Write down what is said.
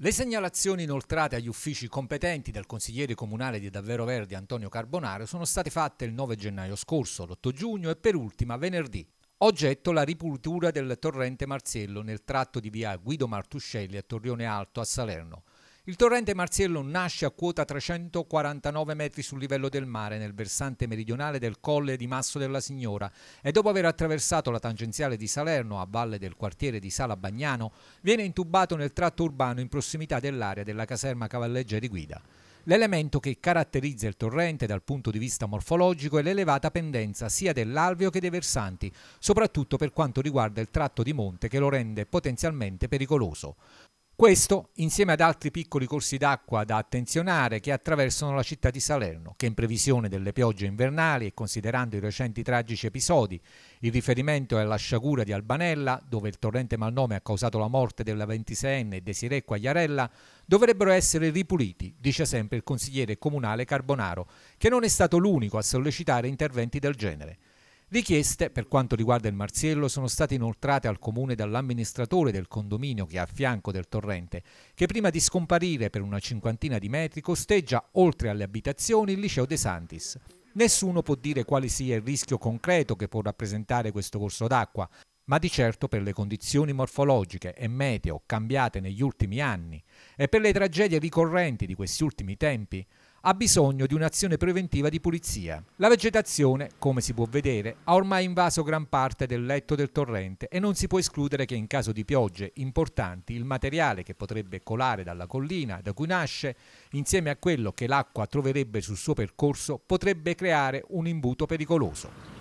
Le segnalazioni inoltrate agli uffici competenti del consigliere comunale di Davvero Verdi Antonio Carbonaro sono state fatte il 9 gennaio scorso, l'8 giugno e per ultima venerdì. Oggetto la ripultura del torrente Marziello nel tratto di via Guido Martuscelli a Torrione Alto a Salerno. Il torrente Marziello nasce a quota 349 metri sul livello del mare nel versante meridionale del colle di Masso della Signora e dopo aver attraversato la tangenziale di Salerno a valle del quartiere di Sala Bagnano viene intubato nel tratto urbano in prossimità dell'area della caserma cavalleggia di guida. L'elemento che caratterizza il torrente dal punto di vista morfologico è l'elevata pendenza sia dell'alveo che dei versanti, soprattutto per quanto riguarda il tratto di monte che lo rende potenzialmente pericoloso. Questo insieme ad altri piccoli corsi d'acqua da attenzionare che attraversano la città di Salerno, che in previsione delle piogge invernali e considerando i recenti tragici episodi, il riferimento è alla sciagura di Albanella, dove il torrente Malnome ha causato la morte della 26enne Desiree Quagliarella, dovrebbero essere ripuliti, dice sempre il consigliere comunale Carbonaro, che non è stato l'unico a sollecitare interventi del genere. Richieste per quanto riguarda il Marziello sono state inoltrate al comune dall'amministratore del condominio che è a fianco del torrente, che prima di scomparire per una cinquantina di metri costeggia oltre alle abitazioni il liceo De Santis. Nessuno può dire quale sia il rischio concreto che può rappresentare questo corso d'acqua, ma di certo per le condizioni morfologiche e meteo cambiate negli ultimi anni e per le tragedie ricorrenti di questi ultimi tempi, ha bisogno di un'azione preventiva di pulizia. La vegetazione, come si può vedere, ha ormai invaso gran parte del letto del torrente e non si può escludere che in caso di piogge importanti il materiale che potrebbe colare dalla collina da cui nasce, insieme a quello che l'acqua troverebbe sul suo percorso, potrebbe creare un imbuto pericoloso.